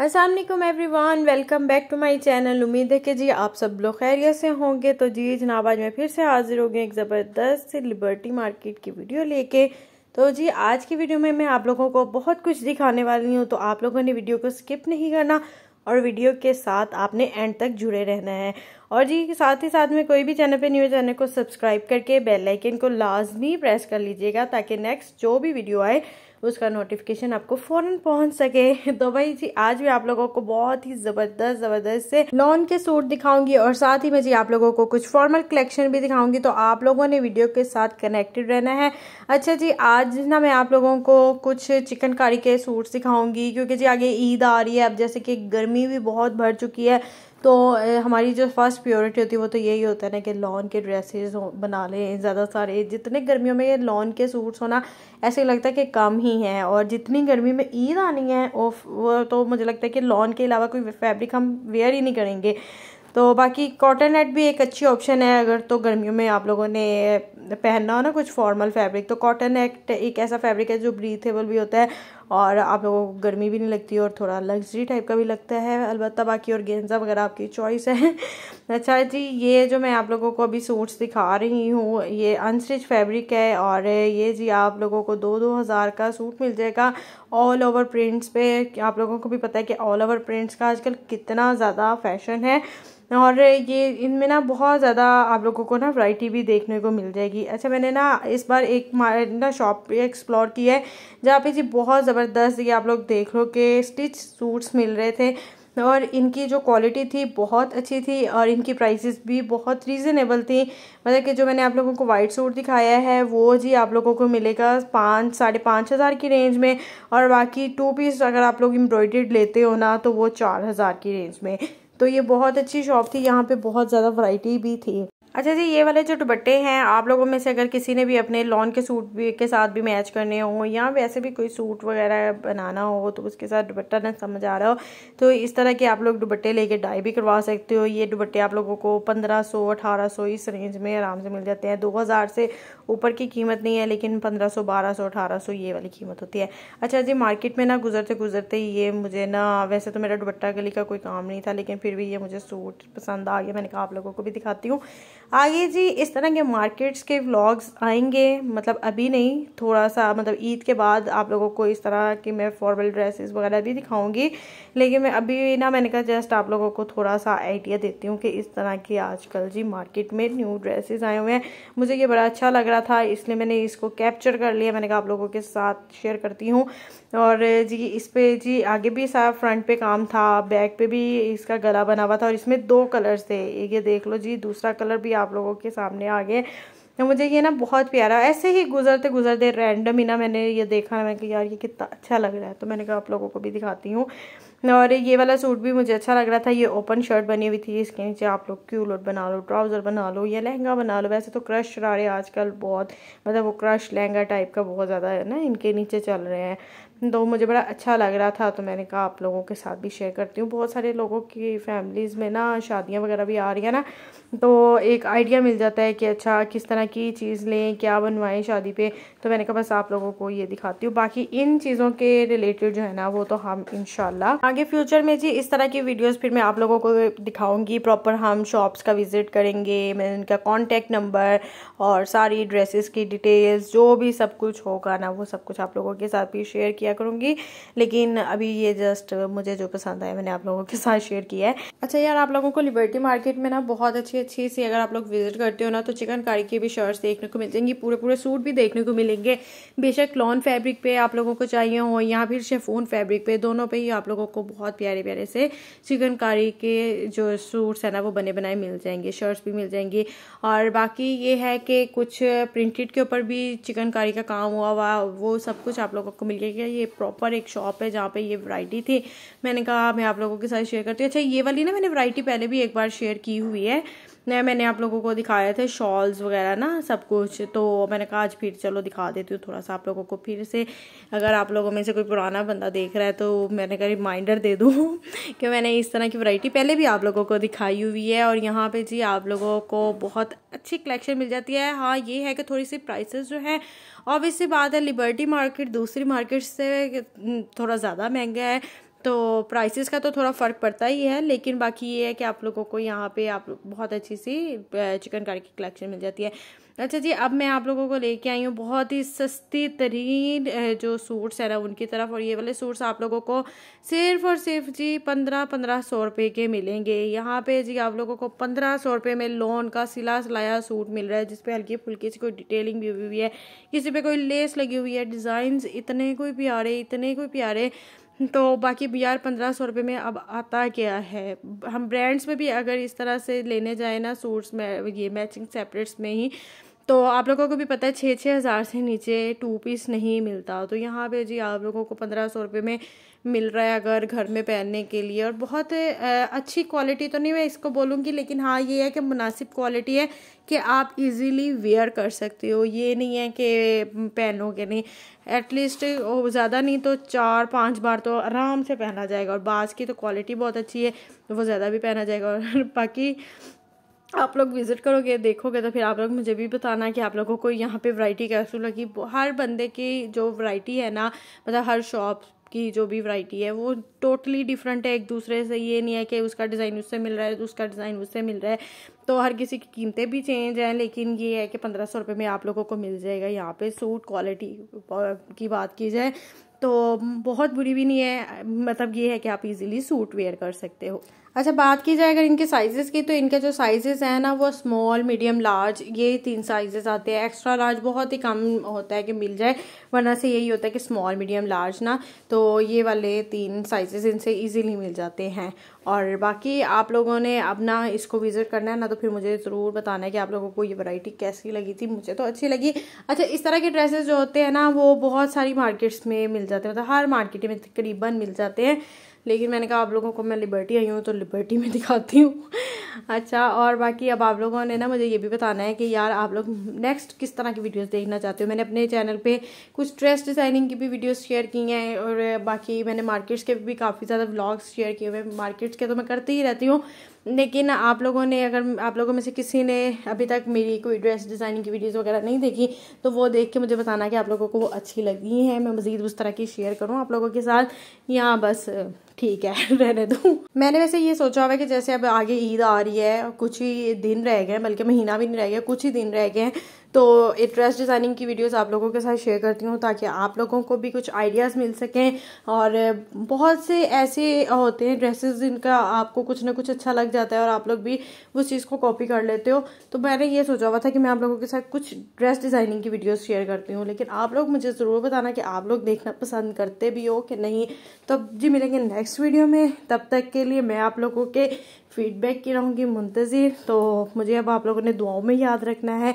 Aslam everyone welcome back to my channel उम्मीद है कि जी आप सब लोग खैरियत से होंगे तो जी जनाब आज मैं फिर से हाजिर हो गई एक ज़बरदस्त लिबर्टी मार्केट की वीडियो लेके तो जी आज की वीडियो में मैं आप लोगों को बहुत कुछ दिखाने वाली हूँ तो आप लोगों ने वीडियो को स्किप नहीं करना और वीडियो के साथ आपने एंड तक जुड़े रहना है और जी साथ ही साथ में कोई भी चैनल पे न्यू चैनल को सब्सक्राइब करके बेल आइकन को लाजमी प्रेस कर लीजिएगा ताकि नेक्स्ट जो भी वीडियो आए उसका नोटिफिकेशन आपको फ़ौरन पहुंच सके तो भाई जी आज भी आप लोगों को बहुत ही ज़बरदस्त ज़बरदस्त से लॉन के सूट दिखाऊंगी और साथ ही मैं जी आप लोगों को कुछ फॉर्मल कलेक्शन भी दिखाऊंगी तो आप लोगों ने वीडियो के साथ कनेक्टेड रहना है अच्छा जी आज ना मैं आप लोगों को कुछ चिकनकारी के सूट दिखाऊंगी क्योंकि जी आगे ईद आ रही है अब जैसे कि गर्मी भी बहुत बढ़ चुकी है तो हमारी जो फर्स्ट प्योरिटी होती है वो तो यही होता है ना कि लॉन के ड्रेसेस बना लें ज़्यादा सारे जितने गर्मियों में ये लॉन के सूट्स होना ऐसे लगता है कि कम ही हैं और जितनी गर्मी में ईद आनी है वो तो मुझे लगता है कि लॉन के अलावा कोई फैब्रिक हम वेयर ही नहीं करेंगे तो बाकी कॉटन नेट भी एक अच्छी ऑप्शन है अगर तो गर्मियों में आप लोगों ने पहनना हो ना कुछ फॉर्मल फैब्रिक तो कॉटन नेट एक ऐसा फैब्रिक है जो ब्रीथेबल भी होता है और आप लोगों को गर्मी भी नहीं लगती और थोड़ा लग्जरी टाइप का भी लगता है अलबत् बाकी और गेंजा वगैरह आपकी चॉइस है अच्छा जी ये जो मैं आप लोगों को अभी सूट्स दिखा रही हूँ ये अनस्टिच फैब्रिक है और ये जी आप लोगों को दो दो हज़ार का सूट मिल जाएगा ऑल ओवर प्रिंट्स पे आप लोगों को भी पता है कि ऑल ओवर प्रिंट्स का आजकल कितना ज़्यादा फैशन है और ये इनमें ना बहुत ज़्यादा आप लोगों को ना वैरायटी भी देखने को मिल जाएगी अच्छा मैंने ना इस बार एक ना शॉप एक्सप्लोर की है जहाँ पे जी बहुत ज़बरदस्त ज़बरदस्त ये आप लोग देख लो कि स्टिच सूट्स मिल रहे थे और इनकी जो क्वालिटी थी बहुत अच्छी थी और इनकी प्राइसेस भी बहुत रीज़नेबल थी मतलब कि जो मैंने आप लोगों को वाइट सूट दिखाया है वो जी आप लोगों को मिलेगा पाँच साढ़े पाँच हज़ार की रेंज में और बाकी टू पीस अगर आप लोग एम्ब्रॉयड्रेड लेते हो ना तो वो चार हज़ार की रेंज में तो ये बहुत अच्छी शॉप थी यहाँ पर बहुत ज़्यादा वराइटी भी थी अच्छा जी ये वाले जो दुबट्टे हैं आप लोगों में से अगर किसी ने भी अपने लॉन के सूट भी के साथ भी मैच करने हो या वैसे भी कोई सूट वगैरह बनाना हो तो उसके साथ दुबट्टा ना समझ आ रहा हो तो इस तरह के आप लोग दुबट्टे लेके डाई भी करवा सकते हो ये दुबट्टे आप लोगों को पंद्रह सौ अठारह सौ इस रेंज में आराम से मिल जाते हैं दो हज़ार से ऊपर की कीमत नहीं है लेकिन पंद्रह सौ बारह सौ अठारह सौ ये वाली कीमत होती है अच्छा जी मार्केट में ना गुजरते गुजरते ये मुझे ना वैसे तो मेरा दुबट्टा गली का कोई काम नहीं था लेकिन फिर भी ये मुझे सूट पसंद आ गया मैंने कहा आप लोगों को भी दिखाती हूँ आगे जी इस तरह के मार्केट्स के व्लॉग्स आएंगे मतलब अभी नहीं थोड़ा सा मतलब ईद के बाद आप लोगों को इस तरह की मैं फॉर्मल ड्रेसेस वगैरह भी दिखाऊंगी लेकिन मैं अभी ना मैंने कहा जस्ट आप लोगों को थोड़ा सा आइडिया देती हूँ कि इस तरह की आजकल जी मार्केट में न्यू ड्रेसेस आए हुए हैं मुझे ये बड़ा अच्छा लग रहा था इसलिए मैंने इसको कैप्चर कर लिया मैंने कहा आप लोगों के साथ शेयर करती हूँ और जी इस पर जी आगे भी सारा फ्रंट पे काम था बैक पे भी इसका गला बना हुआ था और इसमें दो कलर्स थे ये देख लो जी दूसरा कलर भी आप लोगों के सामने आ गए तो मुझे ये ना बहुत प्यारा ऐसे ही गुजरते गुजरते रैंडम ही ना मैंने ये देखा मैंने कहा यार ये कितना अच्छा लग रहा है तो मैंने कहा आप लोगों को भी दिखाती हूँ और ये वाला सूट भी मुझे अच्छा लग रहा था ये ओपन शर्ट बनी हुई थी इसके नीचे आप लोग क्यूलोट बना लो ट्राउज़र बना लो या लहंगा बना लो वैसे तो क्रश शरारे आजकल बहुत मतलब वो क्रश लहंगा टाइप का बहुत ज़्यादा है ना इनके नीचे चल रहे हैं तो मुझे बड़ा अच्छा लग रहा था तो मैंने कहा आप लोगों के साथ भी शेयर करती हूँ बहुत सारे लोगों की फैमिलीज़ में ना शादियाँ वगैरह भी आ रही है ना तो एक आइडिया मिल जाता है कि अच्छा किस तरह की चीज़ लें क्या बनवाएं शादी पे तो मैंने कहा बस आप लोगों को ये दिखाती हूँ बाकी इन चीज़ों के रिलेटेड जो है ना वो तो हम इन आगे फ्यूचर में जी इस तरह की वीडियोज़ फिर मैं आप लोगों को दिखाऊँगी प्रॉपर हम शॉप्स का विज़िट करेंगे मैं उनका कॉन्टैक्ट नंबर और सारी ड्रेसेस की डिटेल्स जो भी सब कुछ होगा ना वो सब कुछ आप लोगों के साथ भी शेयर किया किया करूँगी लेकिन अभी ये जस्ट मुझे जो पसंद आया मैंने आप लोगों के साथ शेयर किया है अच्छा यार आप लोगों को लिबर्टी मार्केट में ना बहुत अच्छी अच्छी सी अगर आप लोग विजिट करते हो ना तो चिकनकारी के भी शर्ट्स देखने को मिल जाएंगी पूरे पूरे सूट भी देखने को मिलेंगे बेशक लॉन फैब्रिक पे आप लोगों को चाहिए हो या फिर शेफोन फैब्रिक पे दोनों पे ही आप लोगों को बहुत प्यारे प्यारे से चिकनकारी के जो सूट्स है ना वो बने बनाए मिल जाएंगे शर्ट्स भी मिल जाएंगी और बाकी ये है कि कुछ प्रिंटेड के ऊपर भी चिकनकारी का काम हुआ हुआ वो सब कुछ आप लोगों को मिल जाएगा ये ये प्रॉपर एक शॉप है जहाँ पे ये वैरायटी थी मैंने कहा मैं आप लोगों के साथ शेयर करती हूँ अच्छा ये वाली ना मैंने वैरायटी पहले भी एक बार शेयर की हुई है जितने मैंने आप लोगों को दिखाए थे शॉल्स वगैरह ना सब कुछ तो मैंने कहा आज फिर चलो दिखा देती हूँ थोड़ा सा आप लोगों को फिर से अगर आप लोगों में से कोई पुराना बंदा देख रहा है तो मैंने कहा रिमाइंडर दे दूँ कि मैंने इस तरह की वैरायटी पहले भी आप लोगों को दिखाई हुई है और यहाँ पर जी आप लोगों को बहुत अच्छी कलेक्शन मिल जाती है हाँ ये है कि थोड़ी सी प्राइसेस जो है ऑब्वियसली बात है लिबर्टी मार्केट दूसरी मार्केट से थोड़ा ज़्यादा महंगा है तो प्राइसेस का तो थोड़ा फ़र्क पड़ता ही है लेकिन बाकी ये है कि आप लोगों को यहाँ पे आप बहुत अच्छी सी चिकन कार की कलेक्शन मिल जाती है अच्छा जी अब मैं आप लोगों को लेके आई हूँ बहुत ही सस्ती तरीन जो सूट्स है ना उनकी तरफ और ये वाले सूट्स आप लोगों को सिर्फ और सिर्फ जी पंद्रह पंद्रह सौ रुपये के मिलेंगे यहाँ पे जी आप लोगों को पंद्रह सौ रुपये में लोन का सिला सिलाया सूट मिल रहा है जिसपे हल्की फुल्की सी कोई डिटेलिंग भी हुई हुई है किसी पर कोई लेस लगी हुई है डिज़ाइन इतने कोई प्यारे इतने कोई प्यारे तो बाकी आर पंद्रह सौ रुपये में अब आता क्या है हम ब्रांड्स में भी अगर इस तरह से लेने जाए ना सूट्स में ये मैचिंग सेपरेट्स में ही तो आप लोगों को भी पता है छः छः हज़ार से नीचे टू पीस नहीं मिलता तो यहाँ पे जी आप लोगों को पंद्रह सौ रुपये में मिल रहा है अगर घर में पहनने के लिए और बहुत अच्छी क्वालिटी तो नहीं मैं इसको बोलूँगी लेकिन हाँ ये है कि मुनासिब क्वालिटी है कि आप इजीली वेयर कर सकते हो ये नहीं है कि पहनोगे नहीं एटलीस्ट ज़्यादा नहीं तो चार पाँच बार तो आराम से पहना जाएगा और बाज़ की तो क्वालिटी बहुत अच्छी है वो ज़्यादा भी पहना जाएगा और बाकी आप लोग विज़िट करोगे देखोगे तो फिर आप लोग मुझे भी बताना कि आप लोगों को यहाँ पे वैरायटी कैसी लगी हर बंदे की जो वैरायटी है ना मतलब हर शॉप की जो भी वैरायटी है वो टोटली डिफरेंट है एक दूसरे से ये नहीं है कि उसका डिज़ाइन उससे मिल रहा है उसका डिज़ाइन उससे मिल रहा है तो हर किसी की कीमतें भी चेंज हैं लेकिन ये है कि पंद्रह सौ रुपये में आप लोगों को मिल जाएगा यहाँ पर सूट क्वालिटी की बात की जाए तो बहुत बुरी भी नहीं है मतलब ये है कि आप इजीली सूट वेयर कर सकते हो अच्छा बात की जाए अगर इनके साइज़ेस की तो इनके जो साइज़ेस हैं ना वो स्मॉल मीडियम लार्ज ये तीन साइज़ेस आते हैं एक्स्ट्रा लार्ज बहुत ही कम होता है कि मिल जाए वरना से यही होता है कि स्मॉल मीडियम लार्ज ना तो ये वाले तीन साइज़ेस इनसे इजीली मिल जाते हैं और बाकी आप लोगों ने अब ना इसको विज़िट करना है ना तो फिर मुझे ज़रूर बताना है कि आप लोगों को ये वैरायटी कैसी लगी थी मुझे तो अच्छी लगी अच्छा इस तरह के ड्रेसेस जो होते हैं ना वो बहुत सारी मार्केट्स में मिल जाते हैं मतलब हर मार्केट में तकरीबन मिल जाते हैं लेकिन मैंने कहा आप लोगों को मैं लिबर्टी आई हूँ तो लिबर्टी में दिखाती हूँ अच्छा और बाकी अब आप लोगों ने ना मुझे ये भी बताना है कि यार आप लोग नेक्स्ट किस तरह की वीडियोस देखना चाहते हो मैंने अपने चैनल पे कुछ ड्रेस डिज़ाइनिंग की भी वीडियोस शेयर की हैं और बाकी मैंने मार्केट्स के भी काफ़ी ज़्यादा ब्लॉग्स शेयर किए हुए मार्केट्स के तो मैं करती ही रहती हूँ लेकिन आप लोगों ने अगर आप लोगों में से किसी ने अभी तक मेरी कोई ड्रेस डिज़ाइनिंग की वीडियोज़ वगैरह नहीं देखी तो वो देख के मुझे बताना कि आप लोगों को वो अच्छी लगी है मैं मज़ीद उस तरह की शेयर करूँ आप लोगों के साथ या बस ठीक है रहने दूँ मैंने वैसे ये सोचा हुआ है कि जैसे अब आगे ईद आ रही है कुछ ही दिन रह गए बल्कि महीना भी नहीं रह गया कुछ ही दिन रह गए हैं तो ये ड्रेस डिज़ाइनिंग की वीडियोस आप लोगों के साथ शेयर करती हूँ ताकि आप लोगों को भी कुछ आइडियाज़ मिल सकें और बहुत से ऐसे होते हैं ड्रेसेस जिनका आपको कुछ ना कुछ अच्छा लग जाता है और आप लोग भी उस चीज़ को कॉपी कर लेते हो तो मैंने ये सोचा हुआ था कि मैं आप लोगों के साथ कुछ ड्रेस डिज़ाइनिंग की वीडियोज़ शेयर करती हूँ लेकिन आप लोग मुझे ज़रूर बताना कि आप लोग देखना पसंद करते भी हो कि नहीं तो जी मिलेंगे नेक्स्ट वीडियो में तब तक के लिए मैं आप लोगों के फीडबैक की रहूँगी मुंतज़िर तो मुझे अब आप लोगों ने दुआओं में याद रखना है